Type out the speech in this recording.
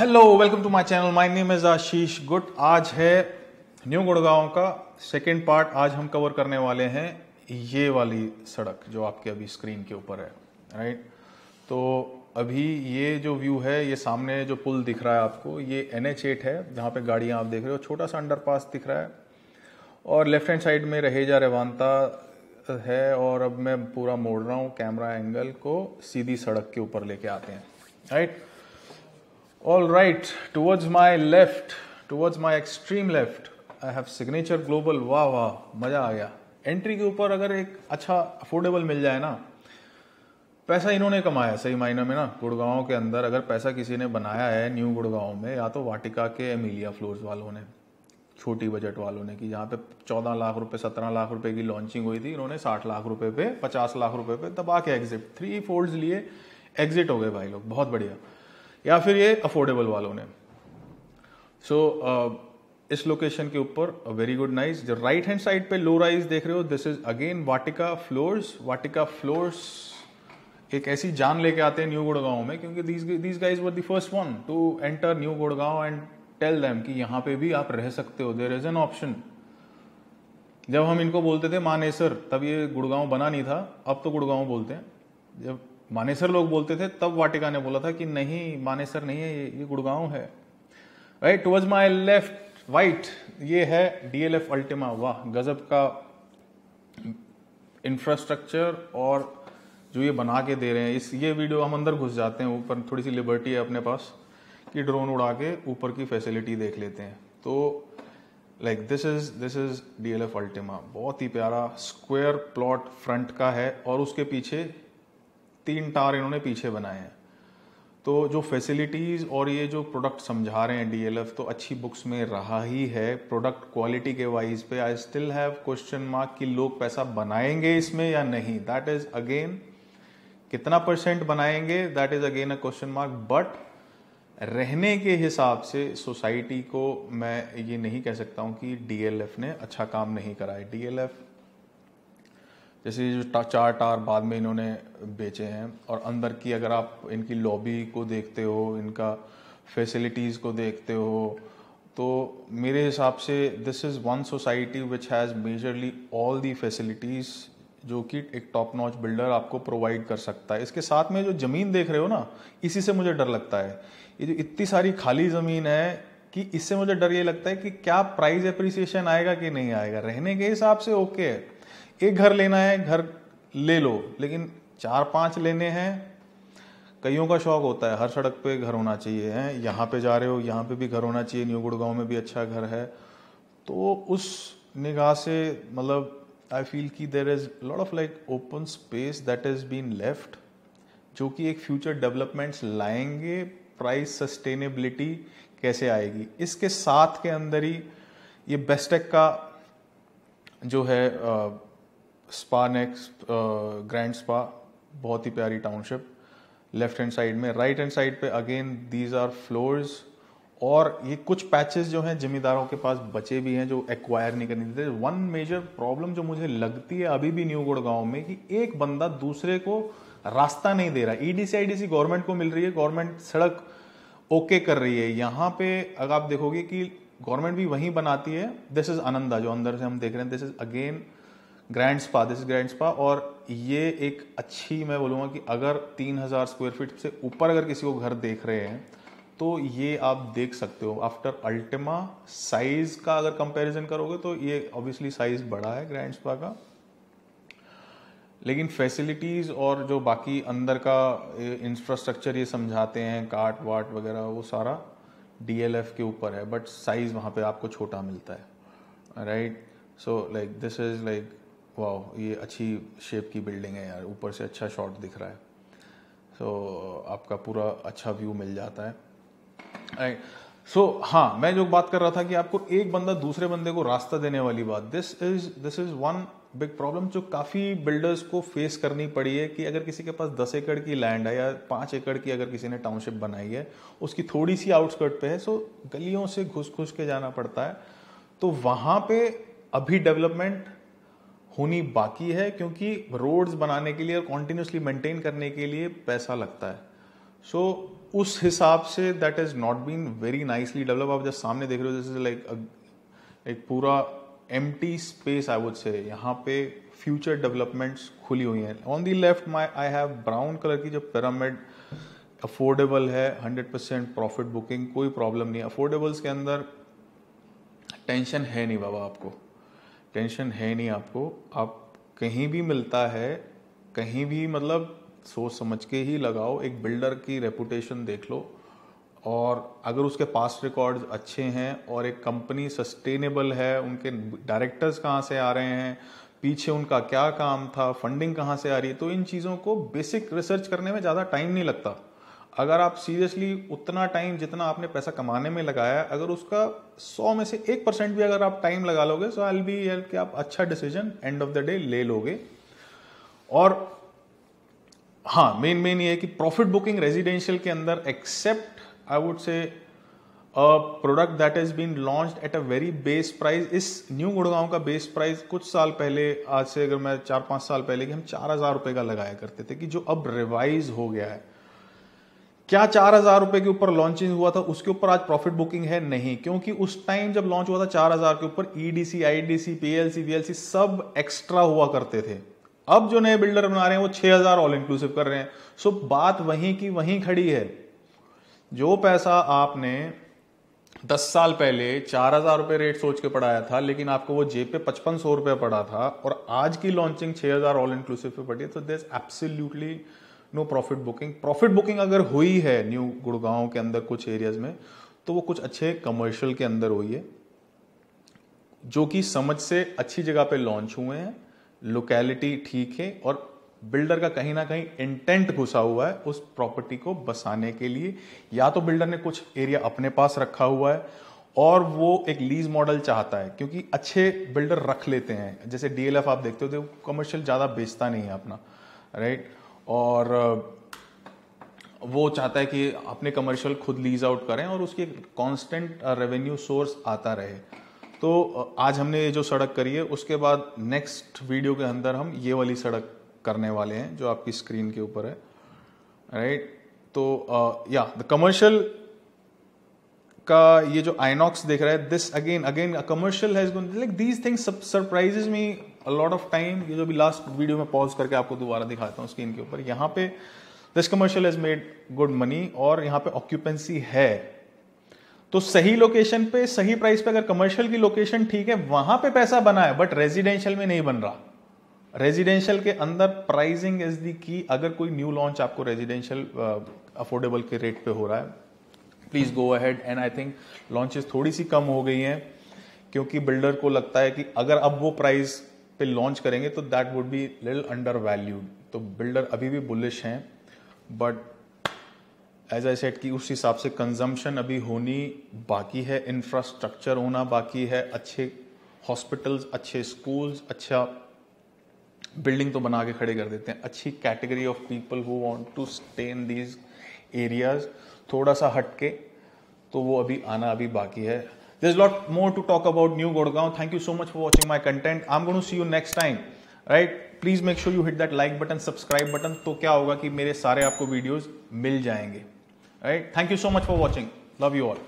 Hello welcome to my channel my name is Ashish गुट आज है न्यू गुड़गांव का सेकंड पार्ट आज हम कवर करने वाले हैं ये वाली सड़क जो आपके अभी स्क्रीन के ऊपर है राइट तो अभी ये जो व्यू है ये सामने जो पुल दिख रहा है आपको ये एन एच एट है जहाँ पे गाड़ियाँ आप देख रहे हो छोटा सा पास दिख रहा है और लेफ्ट हैंड साइड में रहेजा रेवानता है और अब मैं पूरा मोड़ रहा हूँ कैमरा एंगल को सीधी सड़क के ऊपर लेके आते हैं right All right, towards my left, towards my extreme left, I have signature global वाह वाह मजा आ गया एंट्री के ऊपर अगर एक अच्छा अफोर्डेबल मिल जाए ना पैसा इन्होंने कमाया सही मायने में ना गुड़गांव के अंदर अगर पैसा किसी ने बनाया है न्यू गुड़गांव में या तो वाटिका के एमिलिया फ्लोर्स वालों ने छोटी बजट वालों ने कि जहाँ पे चौदह लाख रुपए सत्रह लाख रुपए की लॉन्चिंग हुई थी इन्होंने साठ लाख रुपए पे पचास लाख रुपए पे दबा के एग्जिट थ्री फोल्ड लिए एग्जिट हो गए भाई लोग बहुत बढ़िया या फिर ये अफोर्डेबल वालों ने सो so, uh, इस लोकेशन के ऊपर वेरी गुड नाइस जो राइट हैंड साइड पे लो राइज देख रहे हो this is again Vatika floors Vatika floors एक ऐसी जान लेके आते हैं न्यू गुड़गांव में क्योंकि these guys were the first one to enter new Gurgaon and tell them कि यहां पे भी आप रह सकते हो देर इज एन ऑप्शन जब हम इनको बोलते थे मानेसर तब ये गुड़गांव बना नहीं था अब तो गुड़गांव बोलते हैं जब मानेसर लोग बोलते थे तब वाटिका ने बोला था कि नहीं मानेसर नहीं है ये ये गुड़गांव है right was my left white ये है डीएलएफ अल्टिमा वाह गजब का इंफ्रास्ट्रक्चर और जो ये बना के दे रहे हैं इस ये वीडियो हम अंदर घुस जाते हैं ऊपर थोड़ी सी लिबर्टी है अपने पास कि ड्रोन उड़ा के ऊपर की फैसिलिटी देख लेते हैं तो like this is this is D L F ultima बहुत ही प्यारा स्क्वेयर प्लॉट फ्रंट का है और उसके पीछे तीन टार इन्होंने पीछे बनाए हैं तो जो फैसिलिटीज़ और ये जो प्रोडक्ट समझा रहे हैं डीएलएफ तो अच्छी बुक्स में रहा ही है प्रोडक्ट क्वालिटी के वाइज पे I still have question mark कि लोग पैसा बनाएंगे इसमें या नहीं दैट इज अगेन कितना परसेंट बनाएंगे that is again a question mark but रहने के हिसाब से सोसाइटी को मैं ये नहीं कह सकता हूँ कि डीएलएफ ने अच्छा काम नहीं करा है डीएलएफ जैसे जो चार टार बाद में इन्होंने बेचे हैं और अंदर की अगर आप इनकी लॉबी को देखते हो इनका फैसिलिटीज़ को देखते हो तो मेरे हिसाब से this is one society which has majorly all the facilities जो कि एक टॉप नॉच बिल्डर आपको प्रोवाइड कर सकता है इसके साथ में जो ज़मीन देख रहे हो ना इसी से मुझे डर लगता है ये जो इतनी सारी खाली ज़मीन है कि इससे मुझे डर ये लगता है कि क्या प्राइस अप्रिसिएशन आएगा कि नहीं आएगा रहने के हिसाब से ओके है एक घर लेना है घर ले लो लेकिन चार पांच लेने हैं कईयों का शौक होता है हर सड़क पे घर होना चाहिए हैं यहाँ पे जा रहे हो यहाँ पे भी घर होना चाहिए न्यू गुड़गांव में भी अच्छा घर है तो उस निगाह से मतलब आई फील कि there is lot of like open space that is been left जो कि एक फ्यूचर डेवलपमेंट्स लाएंगे प्राइस सस्टेनेबिलिटी कैसे आएगी इसके साथ के अंदर ही ये बेस्टेक का जो है स्पा नेक्स ग्रैंड स्पा बहुत ही प्यारी टाउनशिप लेफ्ट हैंड साइड में राइट हैंड साइड पे अगेन दीज आर फ्लोर्स और ये कुछ पैचेस जो हैं जिम्मेदारों के पास बचे भी हैं जो एक्वायर नहीं करने देते वन मेजर प्रॉब्लम जो मुझे लगती है अभी भी न्यू गुड़गांव में कि एक बंदा दूसरे को रास्ता नहीं दे रहा ईडीसी आईडीसी गवर्नमेंट को मिल रही है गवर्नमेंट सड़क ओके कर रही है यहाँ पे अगर आप देखोगे कि गवर्नमेंट भी वहीं बनाती है दिस इज़ आनंदा जो अंदर से हम देख रहे हैं this is again grand spa this is grand spa और ये एक अच्छी मैं बोलूँगा कि अगर तीन हज़ार स्क्वायर फीट से ऊपर अगर किसी को घर देख रहे हैं तो ये आप देख सकते हो आफ्टर अल्टिमा साइज़ का अगर कंपैरिजन करोगे तो ये ऑब्वियसली साइज़ बड़ा है ग्रैंड स्पा का लेकिन फैसिलिटीज़ और जो बाकी अंदर का इंफ्रास्ट्रक्चर ये समझाते हैं काट वाट वगैरह वो सारा डीएलएफ के ऊपर है बट साइज़ वहाँ पे आपको छोटा मिलता है right so like this is like वाह ये अच्छी शेप की बिल्डिंग है यार ऊपर से अच्छा शॉट दिख रहा है सो so, आपका पूरा अच्छा व्यू मिल जाता है राइट सो so, हाँ मैं जो बात कर रहा था कि आपको एक बंदा दूसरे बंदे को रास्ता देने वाली बात this is this is one big problem जो काफ़ी बिल्डर्स को फेस करनी पड़ी है कि अगर किसी के पास दस एकड़ की लैंड है या पाँच एकड़ की अगर किसी ने टाउनशिप बनाई है उसकी थोड़ी सी आउटस्कर्ट पे है सो गलियों से घुस घुस के जाना पड़ता है तो वहाँ पे अभी डेवलपमेंट होनी बाकी है क्योंकि रोड्स बनाने के लिए और कॉन्टीन्यूसली मेंटेन करने के लिए पैसा लगता है सो so, उस हिसाब से that is not been very nicely develop आप जब सामने देख रहे हो जैसे लाइक एक पूरा एम स्पेस आई वुड से यहाँ पे फ्यूचर डेवलपमेंट्स खुली हुई हैं on the left my I have brown colour की जो पिरामिड अफोर्डेबल है 100 परसेंट प्रॉफिट बुकिंग कोई प्रॉब्लम नहीं अफोर्डेबल्स के अंदर टेंशन है नहीं बाबा आपको टेंशन है नहीं आपको आप कहीं भी मिलता है कहीं भी मतलब सोच समझ के ही लगाओ एक बिल्डर की रेपुटेशन देख लो और अगर उसके पास रिकॉर्ड्स अच्छे हैं और एक कंपनी सस्टेनेबल है उनके डायरेक्टर्स कहाँ से आ रहे हैं पीछे उनका क्या काम था फंडिंग कहाँ से आ रही है तो इन चीज़ों को बेसिक रिसर्च करने में ज़्यादा टाइम नहीं लगता अगर आप सीरियसली उतना टाइम जितना आपने पैसा कमाने में लगाया अगर उसका सौ में से एक परसेंट भी अगर आप टाइम लगा लोगे सो आई बी यर कि आप अच्छा decision end of the day ले लोगे और हाँ मेन मेन ये है कि प्रॉफिट बुकिंग रेजिडेंशियल के अंदर accept I would say a product that is been launch at a very base price इस न्यू गुड़गांव का बेस प्राइस कुछ साल पहले आज से अगर मैं चार पांच साल पहले कि हम चार हज़ार रुपए का लगाया करते थे कि जो अब रिवाइज हो गया है क्या चार हजार रुपए के ऊपर लॉन्चिंग हुआ था उसके ऊपर आज प्रॉफिट बुकिंग है नहीं क्योंकि उस टाइम जब लॉन्च हुआ था चार हजार के ऊपर ईडीसी आईडीसी पीएलसी वीएलसी सब एक्स्ट्रा हुआ करते थे अब जो नए बिल्डर बना रहे हैं वो हजार ऑल इंक्लूसिव कर रहे हैं सो बात वहीं की वहीं खड़ी है जो पैसा आपने दस साल पहले चार हजार रुपये रेट सोच के पढ़ाया था लेकिन आपको वो जेब पे पचपन सौ रुपये पड़ा था और आज की लॉन्चिंग छः हजार ऑल इंक्लूसिव पे पड़ी है तो this absolutely no profit booking profit booking अगर हुई है न्यू गुड़गांव के अंदर कुछ एरियाज में तो वो कुछ अच्छे कमर्शियल के अंदर हुई है जो कि समझ से अच्छी जगह पे लॉन्च हुए हैं लोकेलिटी ठीक है और बिल्डर का कहीं ना कहीं इंटेंट घुसा हुआ है उस प्रॉपर्टी को बसाने के लिए या तो बिल्डर ने कुछ एरिया अपने पास रखा हुआ है और वो एक लीज मॉडल चाहता है क्योंकि अच्छे बिल्डर रख लेते हैं जैसे डीएलएफ आप देखते हो तो कमर्शियल ज़्यादा बेचता नहीं है अपना राइट और वो चाहता है कि अपने कमर्शियल खुद लीज आउट करें और उसकी कांस्टेंट कॉन्स्टेंट रेवेन्यू सोर्स आता रहे तो आज हमने ये जो सड़क करी है उसके बाद नेक्स्ट वीडियो के अंदर हम ये वाली सड़क करने वाले हैं जो आपकी स्क्रीन के ऊपर है राइट right? तो या द कमर्शियल का ये जो आइनॉक्स देख रहा है this again again commercial has like these things surprises me a lot of time ये जो भी लास्ट वीडियो में पॉज करके आपको दोबारा दिखाता हूँ स्क्रीन के ऊपर यहाँ पे this commercial has made good money और यहाँ पे ऑक्यूपेंसी है तो सही लोकेशन पे सही प्राइस पे अगर कमर्शियल की लोकेशन ठीक है वहां पे पैसा बना है बट रेजिडेंशियल में नहीं बन रहा रेजिडेंशियल के अंदर प्राइसिंग इज दी की अगर कोई न्यू लॉन्च आपको रेजिडेंशियल अफोर्डेबल uh, के रेट पे हो रहा है please go ahead and I think launches थोड़ी सी कम हो गई हैं क्योंकि बिल्डर को लगता है कि अगर अब वो प्राइस पे लॉन्च करेंगे तो that would be lil under valued तो बिल्डर अभी भी बुलिश हैं बट एज आई सेट कि उस हिसाब से कंजम्पशन अभी होनी बाकी है इंफ्रास्ट्रक्चर होना बाकी है अच्छे हॉस्पिटल्स अच्छे स्कूल्स अच्छा बिल्डिंग तो बना के खड़े कर देते हैं अच्छी category of people who want to stay in these areas थोड़ा सा हटके तो वो अभी आना अभी बाकी है there is lot more to talk about new Gurgaon thank you so much for watching my content I am gonna see you next time right please make sure you hit that like button subscribe button तो क्या होगा कि मेरे सारे आपको videos मिल जाएंगे right thank you so much for watching love you all